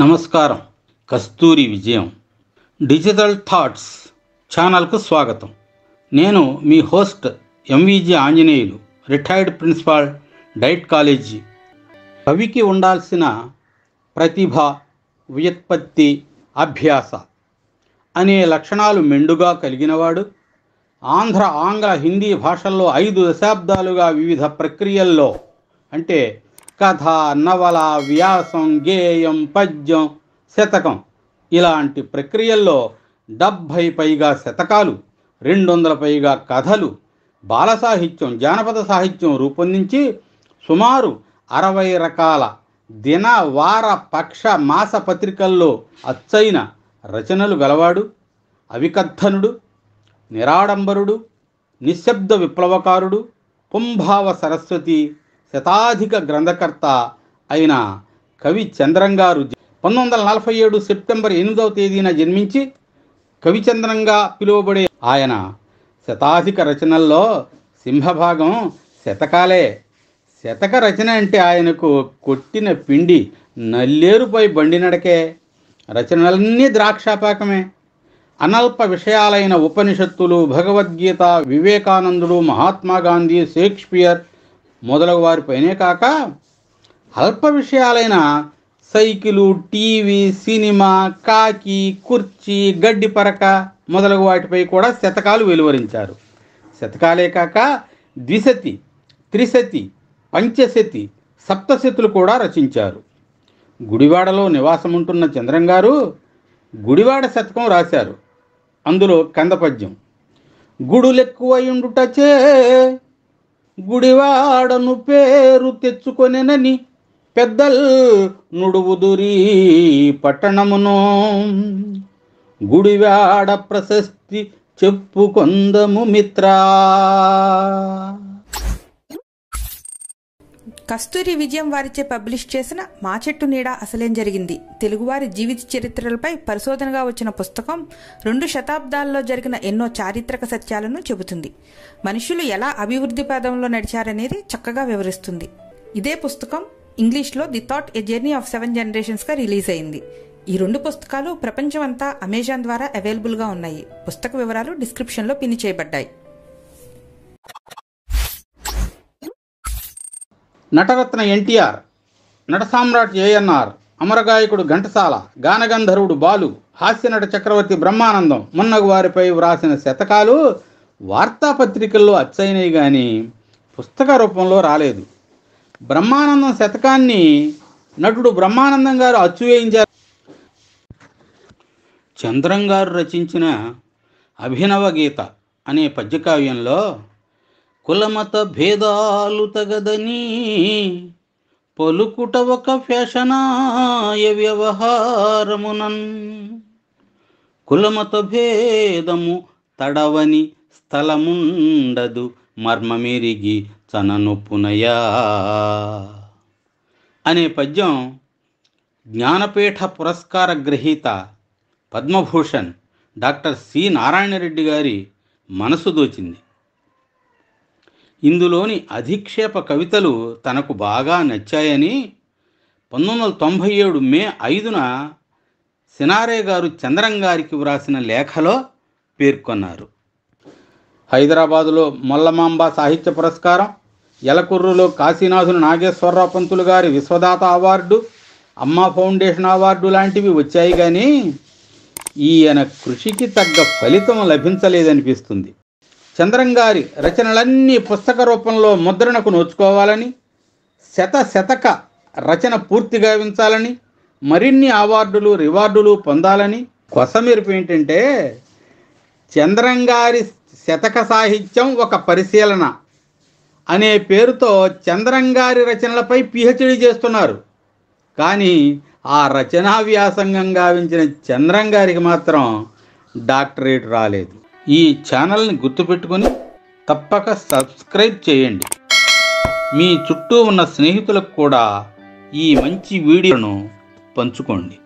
నమస్కారం కస్తూరి విజయం digital thoughts ఛానల్కు స్వాగతం నేను మీ host MVG Anjaneyulu retired principal DIET college కవికి ఉండాల్సిన ప్రతిభ వ్యుత్పత్తి అభ్యాస అనే లక్షణాలు మెండుగా కలిగినవాడు ఆంధ్ర ఆంగ్ల హిందీ భాషల్లో ఐదు దశాబ్దాలుగా వివిధ ప్రక్రియల్లో అంటే కథ నవల వ్యాసం గేయం పద్యం శతకం ఇలాంటి ప్రక్రియల్లో డెబ్భై పైగా శతకాలు రెండు వందల పైగా కథలు బాల సాహిత్యం జానపద సాహిత్యం రూపొందించి సుమారు అరవై రకాల దిన వార పక్ష మాస పత్రికల్లో అచ్చైన రచనలు గలవాడు అవికథనుడు నిరాడంబరుడు నిశ్శబ్ద విప్లవకారుడు పుంభావ సరస్వతి శతాధిక గ్రంథకర్త అయిన కవి చంద్రంగారు పంతొమ్మిది వందల నలభై ఏడు సెప్టెంబర్ ఎనిమిదవ తేదీన జన్మించి కవిచంద్రంగా పిలువబడే ఆయన శతాధిక రచనల్లో సింహభాగం శతకాలే శతక రచన అంటే ఆయనకు కొట్టిన పిండి నల్లేరుపై బండి నడకే రచనలన్నీ ద్రాక్షాపాకమే అనల్ప విషయాలైన ఉపనిషత్తులు భగవద్గీత వివేకానందుడు మహాత్మా గాంధీ షేక్స్పియర్ మొదలగు వారిపైనే కాక అల్ప విషయాలైన సైకిలు టీవీ సినిమా కాకి కుర్చీ గడ్డి పరక మొదలగు వాటిపై కూడా శతకాలు వెలువరించారు శతకాలే కాక ద్విశతి త్రిశతి పంచశతి సప్తశతులు కూడా రచించారు గుడివాడలో నివాసం ఉంటున్న చంద్రం గారు గుడివాడ శతకం రాశారు అందులో కందపద్యం ఉండుటచే గుడివాడను పేరు తెచ్చుకొనెనని పెద్దల్ నుడువుదురి పట్టణమును గుడివాడ ప్రశస్తి చెప్పుకొందము మిత్రా కస్తూరి విజయం వారిచే పబ్లిష్ చేసిన మా చెట్టు నీడ అసలేం జరిగింది తెలుగువారి జీవిత చరిత్రలపై పరిశోధనగా వచ్చిన పుస్తకం రెండు శతాబ్దాల్లో జరిగిన ఎన్నో చారిత్రక సత్యాలను చెబుతుంది మనుషులు ఎలా అభివృద్ధి పదంలో నడిచారనేది చక్కగా వివరిస్తుంది ఇదే పుస్తకం ఇంగ్లీష్లో the thought a journey of seven జనరేషన్స్గా రిలీజ్ అయింది ఈ రెండు పుస్తకాలు ప్రపంచమంతా అమెజాన్ ద్వారా అవైలబుల్గా ఉన్నాయి పుస్తక వివరాలు డిస్క్రిప్షన్లో పిన్ చేయబడ్డాయి నటరత్న ఎన్టీఆర్ నట సామ్రాట్ ఏఎన్ఆర్ అమరగాయకుడు ఘంటసాల గానగంధర్వుడు బాలు హాస్యనట చక్రవర్తి బ్రహ్మానందం మున్నగు వారిపై వ్రాసిన శతకాలు వార్తాపత్రికల్లో అచ్చయినవి కానీ పుస్తక రూపంలో రాలేదు బ్రహ్మానందం శతకాన్ని నటుడు బ్రహ్మానందం గారు అచ్చువేయించారు చంద్రం గారు రచించిన అభినవ గీత అనే పద్యకావ్యంలో కులమత భేదాలు తగదని పలుకుట ఒక ఫ్యాషనాయ వ్యవహారమునన్ కులమత భేదము తడవని స్థలముండదు మర్మమిరిగి చననొప్పునయా అనే పద్యం జ్ఞానపీఠ పురస్కార గ్రహీత పద్మభూషణ్ డాక్టర్ సి నారాయణరెడ్డి గారి మనసు దోచింది ఇందులోని అధిక్షేప కవితలు తనకు బాగా నచ్చాయని పంతొమ్మిది వందల తొంభై ఏడు మే ఐదున సినారే గారు చంద్రం గారికి వ్రాసిన లేఖలో పేర్కొన్నారు హైదరాబాదులో మొల్లమాంబ సాహిత్య పురస్కారం ఎలకుర్రులో కాశీనాథులు నాగేశ్వరరావు పంతులు గారి విశ్వదాత అవార్డు అమ్మ ఫౌండేషన్ అవార్డు లాంటివి వచ్చాయి కానీ ఈయన కృషికి తగ్గ ఫలితం లభించలేదనిపిస్తుంది చంద్రం గారి రచనలన్నీ పుస్తక రూపంలో ముద్రణకు నోచుకోవాలని శత శతక రచన పూర్తి గావించాలని మరిన్ని అవార్డులు రివార్డులు పొందాలని కొసమెరుపు ఏంటంటే చంద్రం గారి శతక సాహిత్యం ఒక పరిశీలన అనే పేరుతో చంద్రం గారి రచనలపై పిహెచ్డి చేస్తున్నారు కానీ ఆ రచనా వ్యాసంగం గావించిన చంద్రం గారికి మాత్రం డాక్టరేట్ రాలేదు ఈ ఛానల్ని గుర్తుపెట్టుకొని తప్పక సబ్స్క్రైబ్ చేయండి మీ చుట్టూ ఉన్న స్నేహితులకు కూడా ఈ మంచి వీడియోను పంచుకోండి